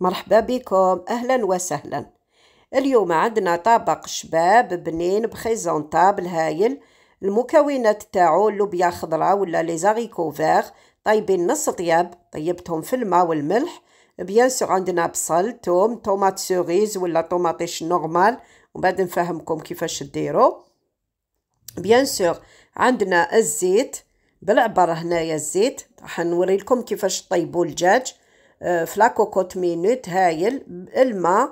مرحبا بكم أهلا وسهلا اليوم عندنا طبق شباب بنين بخيزونطابل هايل المكونات تاعو اللوبيا خضرا ولا لي زاريكو فيغ طيبين نص طياب طيبتهم في الماء والملح بيان سور عندنا بصل توم طوماط سوريز ولا طوماطيش نورمال ومن بعد نفهمكم كيفاش ديرو بيان سور عندنا الزيت بالعبر هنايا الزيت راح نوري لكم كيفاش طيبوا الدجاج في كوت مينوت هايل الماء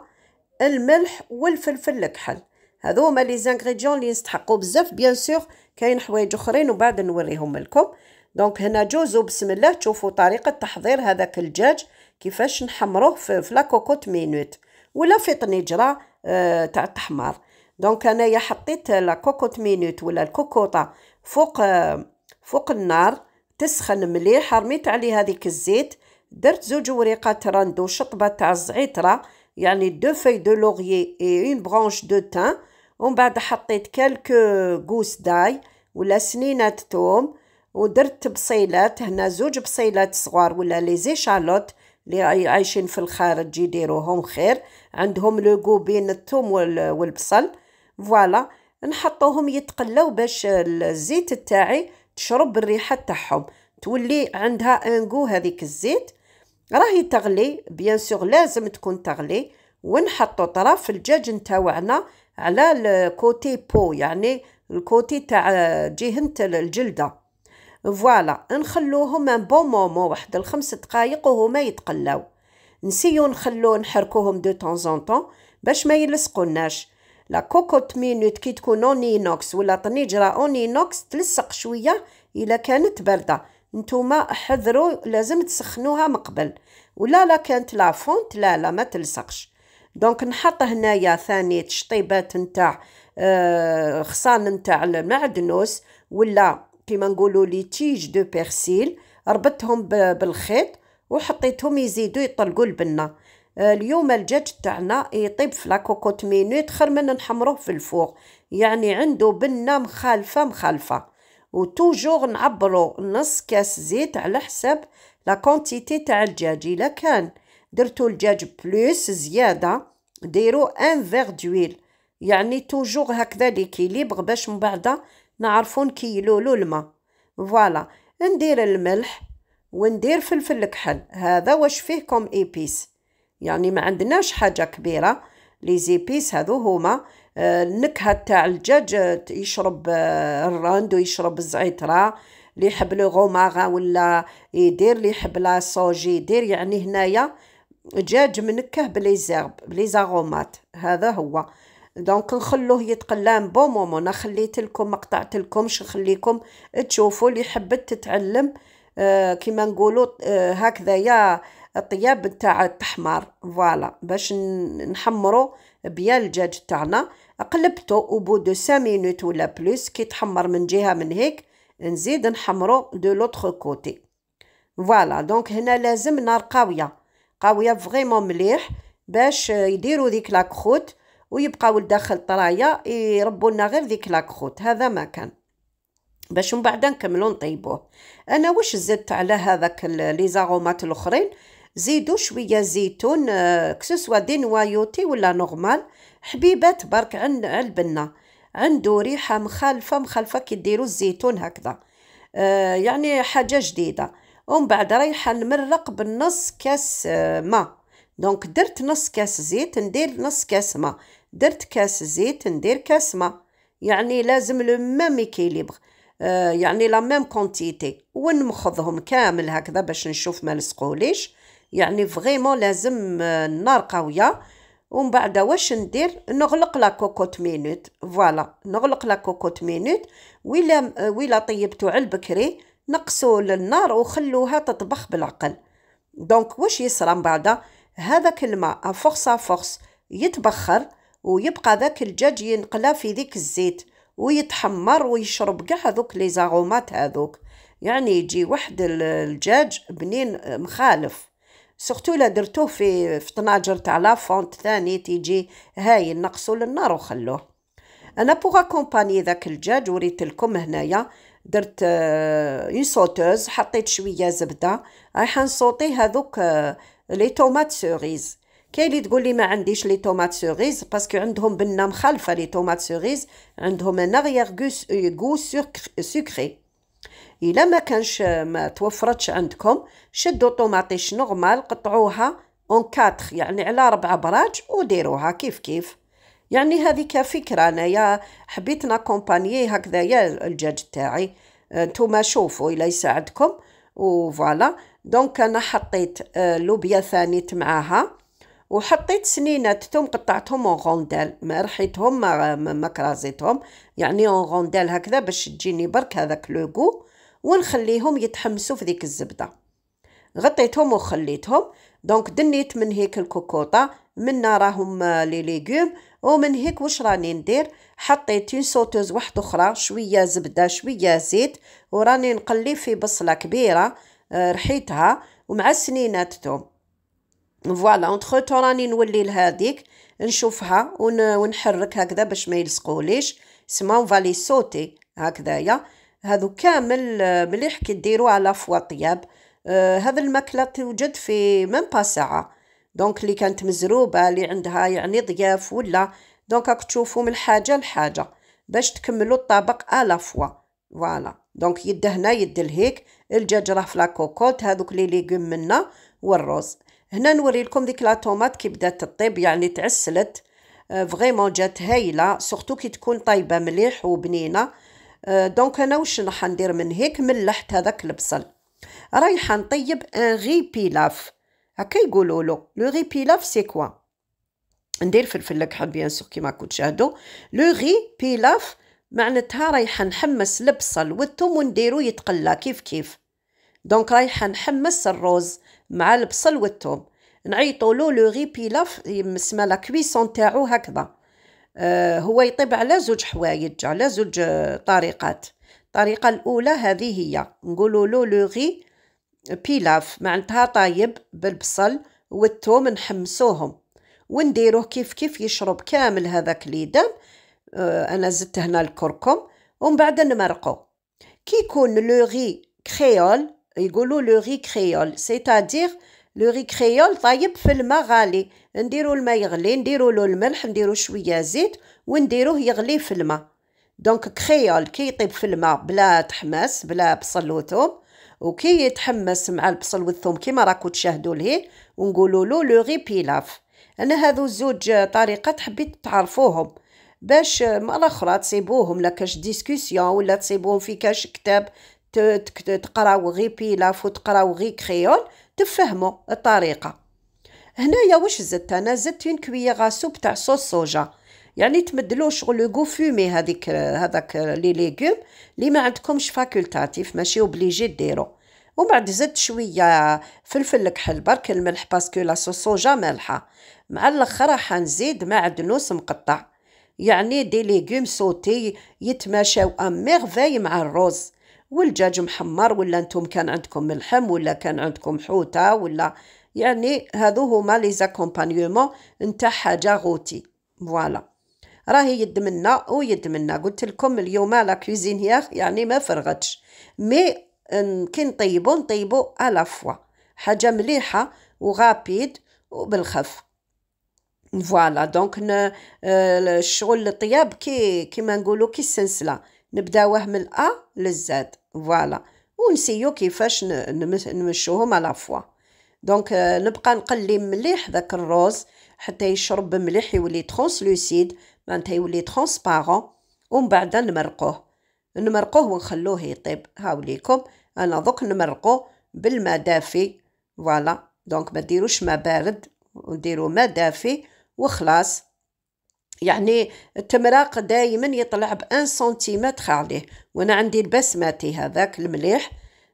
الملح والفلفل الكحل هذو هما لي زانغريديون لي يستحقوا بزاف بيان سور كاين حوايج اخرين وبعد نوريهم لكم دونك هنا جوزو بسم الله تشوفوا طريقه تحضير هذاك الدجاج كيفاش نحمروه في فلاكوكوت مينوت ولا في طنجره آه تاع التحمار دونك انايا حطيت لا كوكوت مينوت ولا الكوكوطه فوق آه فوق النار تسخن مليح رميت عليه هذيك الزيت درت زوج وريقات راندو شطبة تاع الزعترة يعني دو فاي دو لوغيي اي اون برانش دو تان ومن بعد حطيت كالكو غوس داي ولا سنينات توم ودرت بصيلات هنا زوج بصيلات صغار ولا لي زيشالوت اللي عايشين في الخارج يديروهم خير عندهم لو بين الثوم والبصل فوالا نحطوهم يتقلاو باش الزيت تاعي تشرب الريحه تاعهم تولي عندها انغو هذيك الزيت راهي تغلي بيان سور لازم تكون تغلي ونحطو طرف الدجاج نتاوعنا على الكوتي بو يعني الكوتي تاع جهنت الجلده فوالا نخلوهم ان بون مومو واحد الخمس دقائق وهما يتقلاو نسيو نخلو نحركوهم دو طون زون طون باش ما يلصقوناش لا كوكوت مينوت كي تكون اون اونينوكس ولا طنجره اونينوكس تلصق شويه الا كانت بارده نتوما حذروا لازم تسخنوها مقبل ولا لا كانت لافونت لا لا ما تلصقش دونك نحط هنايا ثاني تشطيبات نتاع آه خصان نتاع المعدنوس ولا كيما نقولوا لي تيج دو بيرسيل ربطتهم بالخيط وحطيتهم يزيدوا يطلقوا البنه آه، اليوم الجاج تاعنا يطيب في لاكوكوت مينوت خير من نحمروه في الفوق يعني عنده بنه مخالفه مخالفه وتوجور نعبرو نص كاس زيت على حسب لا كونتيتي تاع الدجاج الا كان درتو الدجاج بلوس زياده ديرو ان فيغ دويل يعني توجور هكذا ليكيليبر باش من بعد نعرفو نكيلو له الماء فوالا ندير الملح وندير فلفل كحل هذا واش فيه كوم ايبيس يعني ما عندناش حاجه كبيره لي زيبيس هذو هما النكهه تاع الدجاج آه، يشرب آه، الراند يشرب الزعتره اللي يحب لو غوماغا ولا يدير اللي يحب لا صوجي يدير يعني هنايا دجاج منكه بلي زيرب بلي زاغومات هذا هو دونك نخلوه يتقلى بون مومون انا خليت لكم ما قطعت لكمش نخليكم تشوفوا اللي حبت تتعلم آه كيما نقولوا آه هكذايا الطياب تاع التحمار فوالا باش نحمرو بيان الدجاج تاعنا قلبته او بو دو 5 مينوت ولا بلوس كي تحمر من جهه من هيك نزيد نحمرو دو لوتر كوتي فوالا دونك هنا لازم نار قاويه قاويه فريمون مليح باش يديروا ديك كروت ويبقاو لداخل طرايه يربوا لنا غير ديك كروت هذا ما كان باش من بعد نكملو نطيبوه انا واش زدت على هذاك لي زاغومات الاخرين زيدوا شويه زيتون كسوسوا دي نوايوتي ولا نورمال حبيبات برك عن البنه عنده ريحه مخالفه مخالفه كي ديروا الزيتون هكذا آه، يعني حاجه جديده ومن بعد رايحه نمرق بالنص كاس آه ماء دونك درت نص كاس زيت ندير نص كاس ماء درت كاس زيت ندير كاس ماء يعني لازم لو ميم ايكيليبر آه، يعني لا ميم كونتيتي ونمخضهم كامل هكذا باش نشوف ما لصقوليش يعني فريمون لازم آه، النار قويه ومن بعد واش ندير نغلق لا كوكوت مينوت فوالا نغلق لا كوكوت مينوت ويلا آه، ويلا طيبتو على البكري نقصوا للنار وخلوها تطبخ بالعقل دونك واش يصرى من بعد هذاك الماء فورس فورس يتبخر ويبقى ذاك الدجاج ينقلى في ذيك الزيت ويتحمر ويشرب كاع هذوك لي زاغومات هذوك يعني يجي واحد الدجاج بنين آه، مخالف سورتو لا درتوه في في طناجر تاع لافونت ثاني تيجي هاي نقصوا للنار وخلوه انا بوغ اكومباني ذاك الدجاج وريت لكم هنايا درت اون آه، سوتوز حطيت شويه زبده رايحه نصوتي هذوك آه، لي طومات سوريز كاين اللي تقول لي ما عنديش لي طومات سوريز باسكو عندهم بنه مخالفه لي طومات سوريز عندهم ان غو سوكري الا ما كانش ما توفرتش عندكم شدوا طوماطيش نورمال قطعوها اون كاتخ يعني على ربع براج وديروها كيف كيف يعني كفكره فكره انايا حبيت هكذا هكذايا الدجاج تاعي نتوما شوفوا الا يساعدكم وفوالا دونك انا حطيت آه، لوبيا ثانيت معاها وحطيت سنينات ثم قطعتهم اون غوندال ما رحيتهم ما, ما كرازيتهم يعني اون غوندال هكذا باش تجيني برك هذاك لو ونخليهم يتحمسوا في ذيك الزبدة غطيتهم وخليتهم دونك دنيت من هيك الكوكوطة منا راهم لي ليغوم ومن هيك واش راني ندير حطيت اون سوتوز واحده اخرى شويه زبده شويه زيت وراني نقلي في بصله كبيره آه، رحيتها ومع السنينات توم فوالا اونتخو تو راني نولي لهاديك نشوفها ونحرك هكذا باش ما يلصقوليش سما فالي سوتي هكذايا هذو كامل آه، مليح كي ديرو على فوا طياب آه هذا الماكله توجد في من با ساعه دونك اللي كانت مزروبه اللي عندها يعني ضياف ولا دونك راك تشوفوا من حاجه لحاجه باش تكملوا الطبق على فوا فوالا دونك يد هنا يد لهيك الدجاج راه في لاكوكوت هذوك لي ليغوم منا والرز هنا نوري لكم ديك لا طوماط كي بدات تطيب يعني تعسلت آه، فريمون جات هايله سورتو كي تكون طايبه مليح وبنينه أه، دونك انا واش راح ندير من هيك ملحت هذاك البصل رايحه نطيب ان غي بيلاف هكا يقولوا له لو غي بيلاف سي كوا ندير فلفل الكحل بيان سور كيما كنت شاهدوا لو غي بيلاف معناتها رايحه نحمس البصل والثوم ونديرو يتقلى كيف كيف دونك رايحه نحمس الروز مع البصل والثوم نعيطوا له لو غي بيلاف يسمى لا كويسون تاعو هكذا آه، هو يطيب على زوج حوايج على زوج آه، طريقات الطريقه الاولى هذه هي نقولوا له لوغي بيلاف معناتها طايب بالبصل والثوم نحمسوهم ونديروه كيف كيف يشرب كامل هذاك ليدان آه، انا زدت هنا الكركم ومن بعد نمرقو كي يكون لوغي كريول يقولوا لوغي كريول سيتادير لو غي كريول طايب في الماء غالي نديرو الماء يغلي نديرو له الملح نديرو شويه زيت ونديروه يغلي في الماء دونك كريول كي يطيب في الماء بلا تحماس بلا بصل وثوم وكي يتحمس مع البصل والثوم كيما راكو تشاهدوا ليه ونقولوا له لو غي بيلاف انا هذو زوج طريقات حبيت تعرفوهم باش مره اخرى تسيبوهم لا كاش ديسكوسيون ولا تسيبوهم في كاش كتاب تقراو غي بيلاف وتقراو غي كريول تفهموا الطريقه هنايا واش زدت انا زدت اون كوييغ سوب تاع صوص صوجا يعني تمدلو شغل لو فومي هذيك هذاك لي ليغوم لي ما عندكمش فاكولتاتيف ماشي اوبليجي ديرو ومن بعد زدت شويه فلفل كحل برك الملح باسكو لا صوجا مالحه مع الاخر راح نزيد معدنوس مقطع يعني دي ليغوم سوتي يتماشاو ميرفاي مع الرز والدجاج محمر ولا نتوم كان عندكم ملحم ولا كان عندكم حوته ولا يعني هذو هما لي زاكومبانيومون نتاع حاجه غوتي فوالا راهي يد منا ويد منا قلت لكم اليوم لا كوزينيير يعني ما فرغتش مي كي نطيبو نطيبو على فوا حاجه مليحه وغابيد وبالخف فوالا دونك آه، الشغل الطياب كي كيما نقولوا كي السلسله نبداوه من ا للزاد فوالا ونسيو كيفاش نمشوهم على فوا دونك نبقى نقلي مليح ذاك الروز حتى يشرب مليح يولي ترانسلوسيد معناتها يولي ترانسبارون ومن بعد نمرقوه نمرقوه ونخلوه يطيب هاوليكم انا دوك نمرقوه بالماء دافي فوالا دونك ما ديروش ما بارد وديروا ما دافي وخلاص يعني التمراق دائما يطلع بان سنتيمتر عليه وانا عندي البسماتي هذاك المليح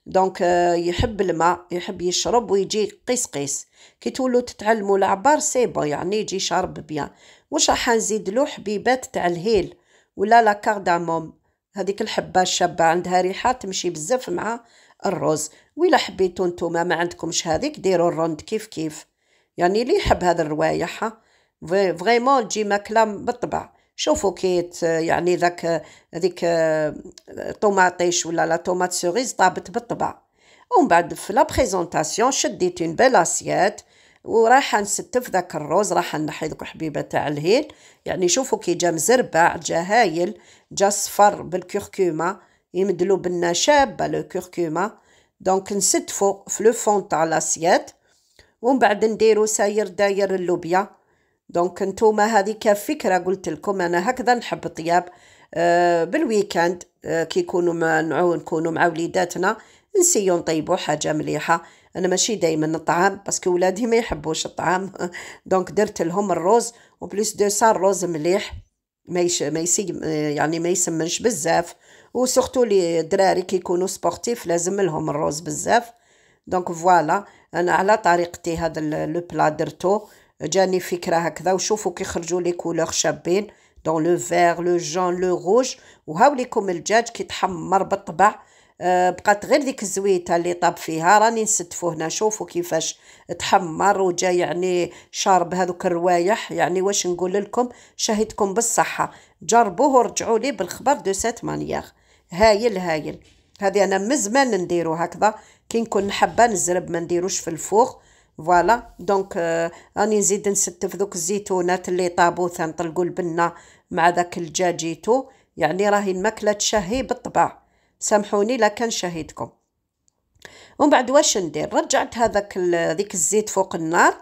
دونك آه، يحب الماء يحب يشرب ويجي قيس قيس كي تولوا تتعلموا العبار سي بو يعني يجي شارب بيان واش راح نزيد له حبيبات تاع الهيل ولا لا كارداموم هذيك الحبه الشابه عندها ريحه تمشي بزاف مع الرز ولا حبيتو نتوما ما عندكمش هذيك ديروا الروند كيف كيف يعني اللي يحب هذا الروايح ها فريمون تجي ماكله بالطبع شوفوا كي يعني ذاك هذيك آه، طوماطيش ولا لا طوماط سوريز طابت بالطبع ومن بعد في لا بريزونطاسيون شديت اون بيل اسيات وراح نستف ذاك الروز راح نحي ذوك حبيبه تاع الهيل يعني شوفوا كي جا مزربع جا هايل جا صفر بالكركوما يمدلو بنا شابه لو دونك نستفو في لو فون تاع لاسيات ومن بعد نديرو ساير داير اللوبيا دونك نتوما هذه كفكره قلت لكم انا هكذا نحب الطياب آه بالويكاند آه كي يكونوا مع نكونوا مع وليداتنا نسيو نطيبوا حاجه مليحه انا ماشي دائما الطعام باسكو ولادي ما يحبوش الطعام دونك درت لهم الروز وبليس دو سا الروز مليح ما ما يسي... يعني ما يسمنش بزاف وسورتو لي كي يكونوا سبورتيف لازم لهم الروز بزاف دونك فوالا انا على طريقتي هذا لو بلا درتو جاني فكره هكذا وشوفوا خرجوا لي كولور شابين دون لو فير لو جون لو روج وهاو ليكم الدجاج كيتحمر بالطبع آه، بقات غير ديك الزويته اللي طاب فيها راني نستفو هنا شوفوا كيفاش تحمر وجا يعني شارب هذوك الروايح يعني واش نقول لكم شهدكم بالصحه جربوه ورجعوا لي بالخبر دو سات مانيير هايل هايل هذه انا مزمان نديرو هكذا كي نكون حابه نزرب ما نديروش في الفوق فوالا دونك راني نزيد نستف ذوك الزيتونات اللي طابو تنطلقو البنه مع ذاك الجاجيتو يعني راهي الماكله تشهي بالطبع سامحوني لا كان شهيتكم ومن بعد واش ندير رجعت هذاك ديك الزيت فوق النار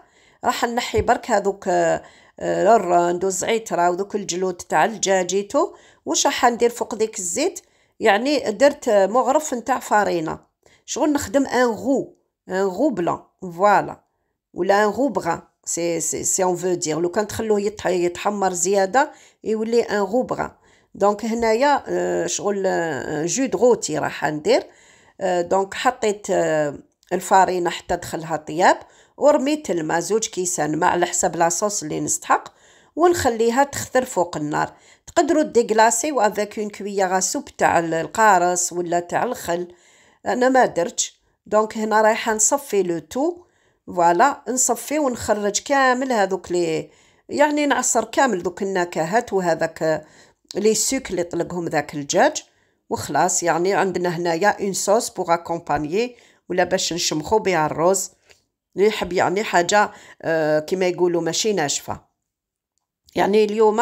راح نحي برك هذوك آه، آه، الروند والزعتره وذوك الجلود تاع الجاجيتو واش راح ندير فوق ذيك الزيت يعني درت آه، مغرف نتاع فارينه شغل نخدم ان غو ان غو بلون فوالا ولا ان بغا سي سي سي اون فو دير لو كان تخلوه يتحمر زياده يولي ان بغا دونك هنايا شغل جو euh, دغوتي راح ندير دونك euh, حطيت euh, الفارينه حتى دخلها طياب ورميت الماء زوج كيسان ماء على حسب لاصوص اللي نستحق ونخليها تخثر فوق النار تقدروا ديغلاسيو افيك اون كويغا سوب تاع القارص ولا تاع الخل انا ما درتش دونك هنا رايحه نصفي لو تو فوالا نصفي ونخرج كامل هذوك لي يعني نعصر كامل دوك النكهات وهذاك لي سوك اللي طلقهم ذاك الدجاج وخلاص يعني عندنا هنايا اون صوص بوغ اكومباني ولا باش نشمخو بها الرز اللي يحب يعني حاجه آه كما يقولوا ماشي ناشفه يعني اليوم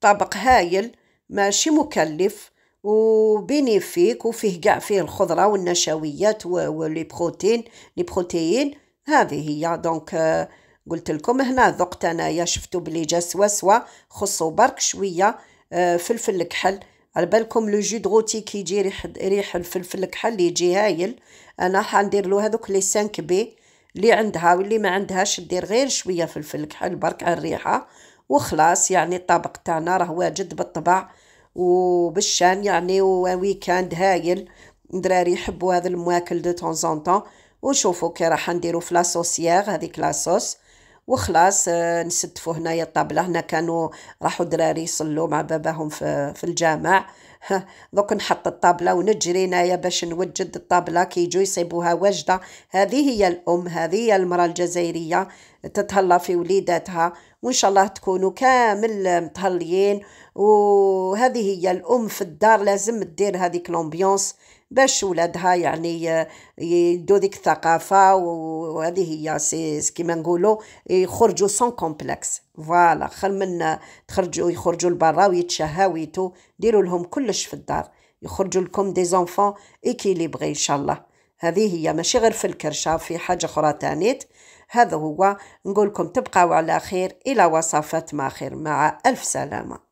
طبق هايل ماشي مكلف وبينيفيك وفيه كاع فيه الخضره والنشويات ولي بروتين لي بروتيين هذه هي دونك آه، قلت لكم هنا ذقت انايا شفتوا بلي جا سوا سوا خصو برك شويه آه، فلفل الكحل على بالكم لو جو دغوتي كي يجي ريح ريح الفلفل الكحل يجي هايل انا حندير له هذوك لي 5 بي اللي عندها واللي ما عندهاش دير غير شويه فلفل كحل برك على الريحه وخلاص يعني الطبق تاعنا راه واجد بالطبع وبالشان يعني ويكاند هايل دراري يحبوا هذا المواكل دو طون زون طون ونشوفوا كي راح نديرو في لاصوصيغ هذيك لاصوص وخلاص آه، نستفوا هنايا الطابله هنا كانوا راحوا دراري يصلوا مع باباهم في, في الجامع دوك نحط الطابله ونجري هنايا باش نوجد الطابله كي يجوا يصيبوها واجده هذه هي الام هذه هي المراه الجزائريه تتهلا في وليداتها وان شاء الله تكونوا كامل متهليين وهذه هي الام في الدار لازم تدير هذيك لومبيونس باش ولادها يعني يدو ديك الثقافه وهذه هي سي كيما نقولوا يخرجوا سون كومبلكس فوالا خير من تخرجوا يخرجوا لبرا ويتشهاو ويتو ديروا لهم كلش في الدار يخرجوا لكم دي زونفون اكيليبري ان شاء الله هذه هي ماشي غير في الكرشه في حاجه اخرى تانيت هذا هو نقولكم تبقاو على خير الى وصفات ما خير مع الف سلامه